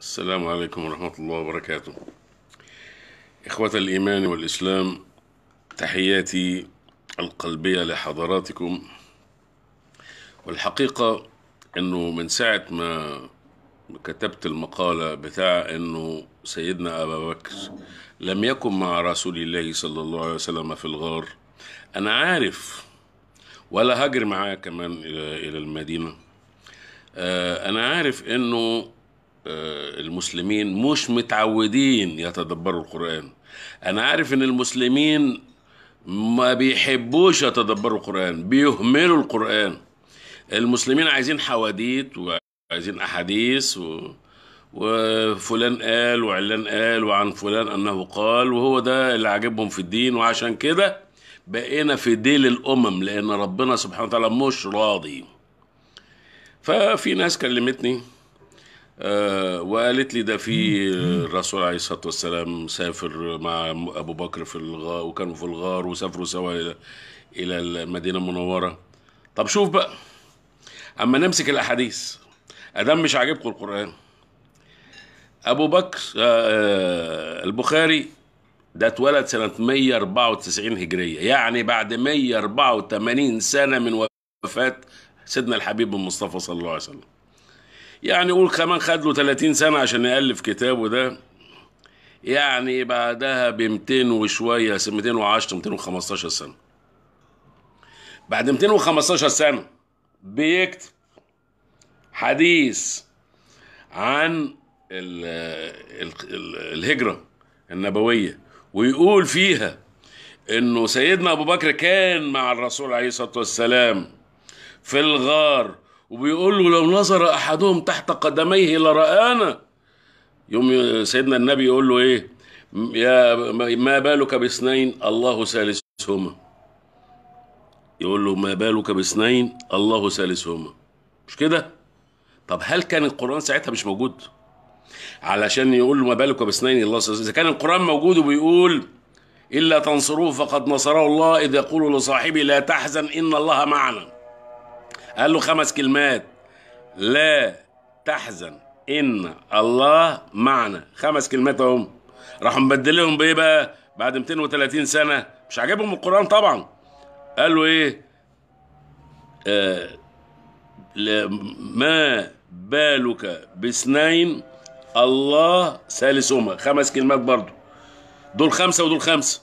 السلام عليكم ورحمة الله وبركاته إخوة الإيمان والإسلام تحياتي القلبية لحضراتكم والحقيقة أنه من ساعة ما كتبت المقالة بتاع أنه سيدنا أبا بكر لم يكن مع رسول الله صلى الله عليه وسلم في الغار أنا عارف ولا هاجر معاه كمان إلى المدينة آه، أنا عارف أنه آه، المسلمين مش متعودين يتدبروا القرآن أنا عارف إن المسلمين ما بيحبوش يتدبروا القرآن بيهملوا القرآن المسلمين عايزين حواديت وعايزين أحاديث و... وفلان قال وعلان قال وعن فلان أنه قال وهو ده اللي عاجبهم في الدين وعشان كده بقينا في ديل الأمم لأن ربنا سبحانه وتعالى مش راضي ففي ناس كلمتني آه، وقالت لي ده في الرسول عليه الصلاه والسلام سافر مع ابو بكر في الغار وكانوا في الغار وسافروا سوا الى المدينه المنوره طب شوف بقى اما نمسك الاحاديث ادام مش عاجبكم القران ابو بكر آه، آه، البخاري ده اتولد سنة 194 هجرية يعني بعد 184 سنة من وفاة سيدنا الحبيب المصطفى صلى الله عليه وسلم يعني قول كمان خد له 30 سنة عشان يألف كتابه ده يعني بعدها ب 200 وشوية 210 215 سنة بعد 215 سنة بيكتب حديث عن الهجرة النبوية ويقول فيها انه سيدنا ابو بكر كان مع الرسول عليه الصلاه والسلام في الغار وبيقول له لو نظر احدهم تحت قدميه لرآنا يوم سيدنا النبي يقول له ايه يا ما بالك باثنين الله ثالثهما يقول له ما بالك باثنين الله ثالثهما مش كده طب هل كان القران ساعتها مش موجود علشان يقول له ما بالك باثنين الله ثالثهما اذا كان القران موجود وبيقول الا تنصروه فقد نصره الله اذ يقول لصاحبه لا تحزن ان الله معنا قال له خمس كلمات لا تحزن ان الله معنا خمس كلمات اهم راحوا مبدلهم بايه بقى بعد 230 سنه مش عاجبهم القران طبعا قال له ايه آه ما بالك باثنين الله ثالثهما خمس كلمات برضه دول خمسه ودول خمسه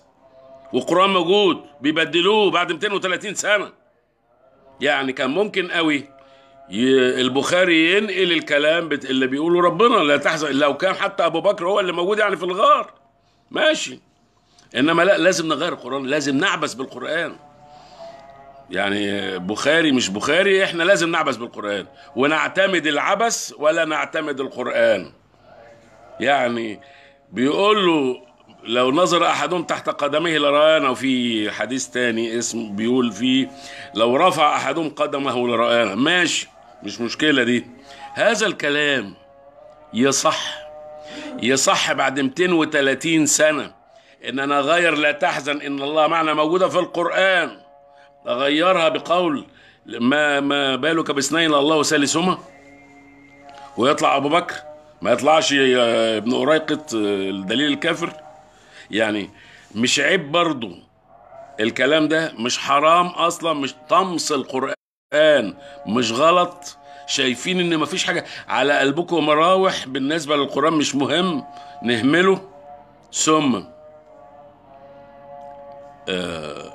والقران موجود بيبدلوه بعد 230 سنه يعني كان ممكن قوي البخاري ينقل الكلام اللي بيقوله ربنا لا تحزن لو كان حتى ابو بكر هو اللي موجود يعني في الغار ماشي انما لا لازم نغير القران لازم نعبس بالقران يعني بخاري مش بخاري احنا لازم نعبس بالقران ونعتمد العبس ولا نعتمد القران يعني بيقول له لو نظر أحدهم تحت قدمه لرآنا وفي حديث تاني اسم بيقول فيه لو رفع أحدهم قدمه لرآنا ماشي مش مشكلة دي هذا الكلام يصح يصح بعد 230 سنة إن أنا غير لا تحزن إن الله معنا موجودة في القرآن أغيرها بقول ما ما بالك باثنين الله ثالثهما ويطلع أبو بكر ما يطلعش ابن أريقة آه، الدليل الكافر يعني مش عيب برضه الكلام ده مش حرام اصلا مش طمس القران مش غلط شايفين ان مفيش حاجه على قلبكم مراوح بالنسبه للقران مش مهم نهمله ثم آه،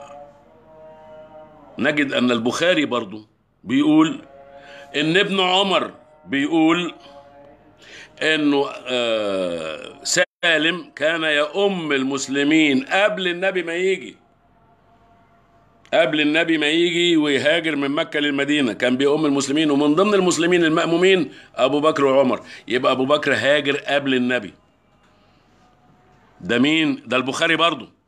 نجد ان البخاري برضو بيقول ان ابن عمر بيقول انه آه، سالم كان يؤم المسلمين قبل النبي ما يجي قبل النبي ما يجي ويهاجر من مكة للمدينة كان بيؤم المسلمين ومن ضمن المسلمين المأمومين أبو بكر وعمر يبقى أبو بكر هاجر قبل النبي ده مين ده البخاري برضه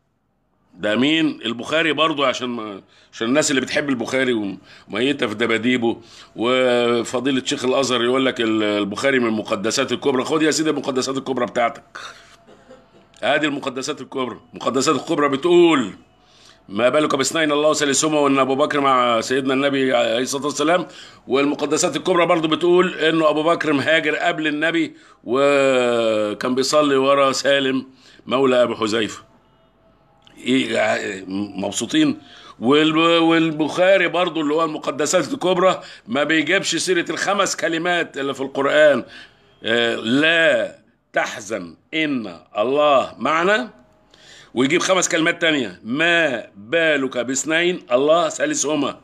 ده مين البخاري برضو عشان ما عشان الناس اللي بتحب البخاري وميته في دباديبه وفضيله شيخ الازهر يقول لك البخاري من المقدسات الكبرى خد يا سيدي المقدسات الكبرى بتاعتك ادي المقدسات الكبرى المقدسات الكبرى بتقول ما بالك باثنين الله ثالثهما وان ابو بكر مع سيدنا النبي عليه الصلاه والسلام والمقدسات الكبرى برضو بتقول انه ابو بكر مهاجر قبل النبي وكان بيصلي ورا سالم مولى ابي حذيفه إيه، مبسوطين والبخاري برضو اللي هو المقدسات الكبرى ما بيجيبش سيرة الخمس كلمات اللي في القرآن آه، لا تحزن إن الله معنا ويجيب خمس كلمات تانية ما بالك باثنين الله ثالثهما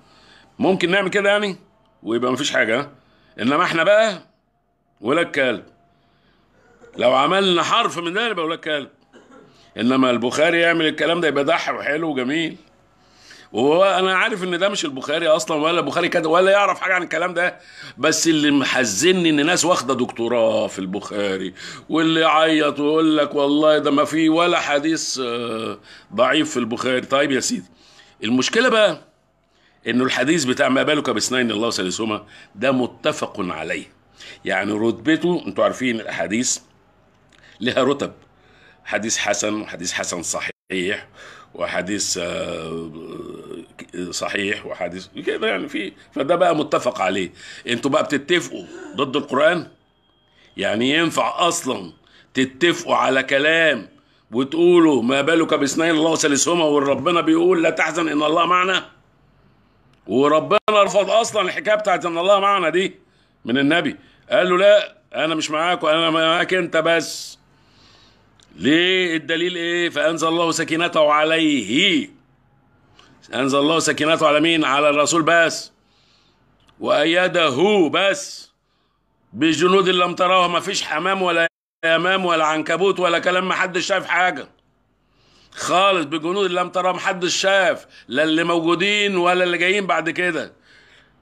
ممكن نعمل كده يعني ويبقى مفيش حاجة إنما إحنا بقى ولا كلب لو عملنا حرف من ده يبقى ولا كلب انما البخاري يعمل الكلام ده يبقى ضحي وحلو وجميل وهو انا عارف ان ده مش البخاري اصلا ولا البخاري كده ولا يعرف حاجه عن الكلام ده بس اللي محزني ان ناس واخده دكتوراه في البخاري واللي يعيط ويقول لك والله ده ما في ولا حديث آه، ضعيف في البخاري طيب يا سيدي المشكله بقى انه الحديث بتاع ما بالك باثنين الله ثالثهما ده متفق عليه يعني رتبته انتوا عارفين الاحاديث لها رتب حديث حسن وحديث حسن صحيح وحديث آه، صحيح وحديث كده يعني في فده بقى متفق عليه انتوا بقى بتتفقوا ضد القرآن يعني ينفع أصلا تتفقوا على كلام وتقولوا ما بالك باثنين الله وثالثهما وربنا بيقول لا تحزن ان الله معنا وربنا رفض اصلا الحكايه بتاعت ان الله معنا دي من النبي قال له لا انا مش معاك انا معاك انت بس ليه الدليل ايه فانزل الله سكينته عليه انزل الله سكينته على مين على الرسول بس وايده بس بجنود لم تراها ما فيش حمام ولا امام ولا عنكبوت ولا كلام ما حدش شاف حاجه خالص بجنود لم تراه ما حدش شاف لا اللي موجودين ولا اللي جايين بعد كده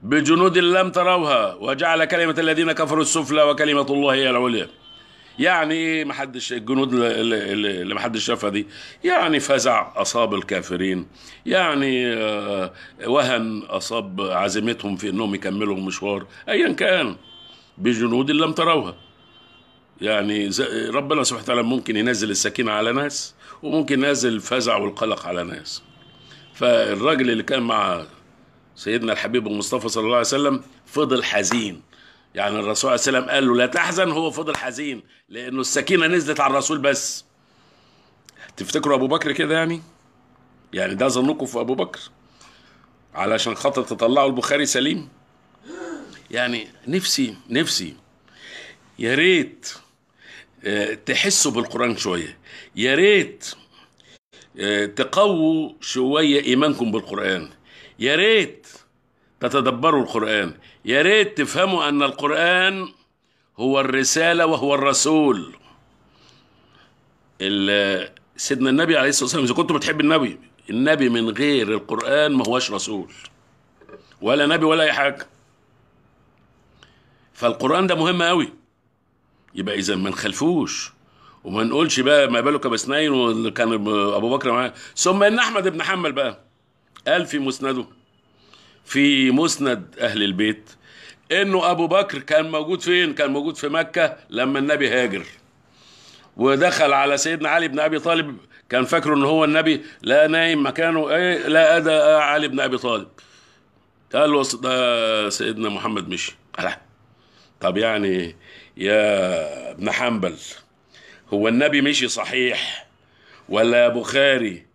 بجنود لم تروها وجعل كلمه الذين كفروا السفلى وكلمه الله هي العليا يعني ايه ما حدش الجنود اللي ما حدش شافها دي يعني فزع اصاب الكافرين يعني آه، وهن اصاب عزيمتهم في انهم يكملوا المشوار ايا كان بجنود لم تروها يعني ربنا سبحانه وتعالى ممكن ينزل السكينه على ناس وممكن ينزل الفزع والقلق على ناس فالراجل اللي كان مع سيدنا الحبيب المصطفى صلى الله عليه وسلم فضل حزين يعني الرسول صلى الله عليه وسلم قال له لا تحزن هو فضل حزين لانه السكينه نزلت على الرسول بس تفتكروا ابو بكر كده يعني يعني ده ظنكم في ابو بكر علشان خاطر تطلعوا البخاري سليم يعني نفسي نفسي يا ريت آه، تحسوا بالقران شويه يا ريت آه، تقووا شويه ايمانكم بالقران يا ريت تتدبروا القرآن يا ريت تفهموا أن القرآن هو الرسالة وهو الرسول سيدنا النبي عليه الصلاة والسلام إذا كنتم بتحب النبي النبي من غير القرآن ما هوش رسول ولا نبي ولا أي حاجة فالقرآن ده مهم قوي يبقى إذا ما نخلفوش وما نقولش بقى ما بالك باثنين وكان أبو بكر معاه ثم إن أحمد بن حنبل بقى قال في مسنده في مسند أهل البيت إنه أبو بكر كان موجود فين؟ كان موجود في مكة لما النبي هاجر ودخل على سيدنا علي بن أبي طالب كان فاكره إن هو النبي لا نايم مكانه إيه لا أدى آه، علي بن أبي طالب قال له ده سيدنا محمد مشي لا طب يعني يا ابن حنبل هو النبي مشي صحيح ولا بخاري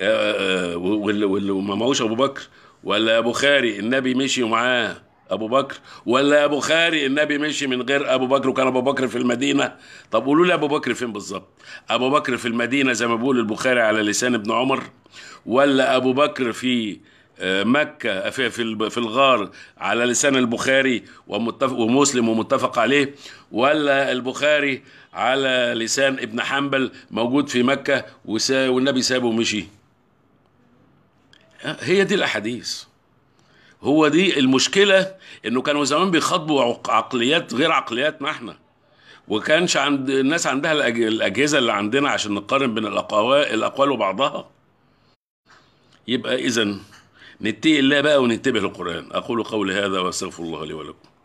آه، آه، واللي ما معهوش ابو بكر ولا يا بخاري النبي مشي معاه ابو بكر ولا يا بخاري النبي مشي من غير ابو بكر وكان ابو بكر في المدينه طب قولوا لي ابو بكر فين بالظبط ابو بكر في المدينه زي ما بيقول البخاري على لسان ابن عمر ولا ابو بكر في آه، مكة في في الغار على لسان البخاري ومتفق ومسلم ومتفق عليه ولا البخاري على لسان ابن حنبل موجود في مكة والنبي سابه ومشي هي دي الاحاديث هو دي المشكله انه كانوا زمان بيخاطبوا عقليات غير عقلياتنا احنا وكانش عند الناس عندها الاجهزه اللي عندنا عشان نقارن بين الاقوال وبعضها يبقى اذا نتقي الله بقى ونتبه القران اقول قولي هذا واستغفر الله لي ولكم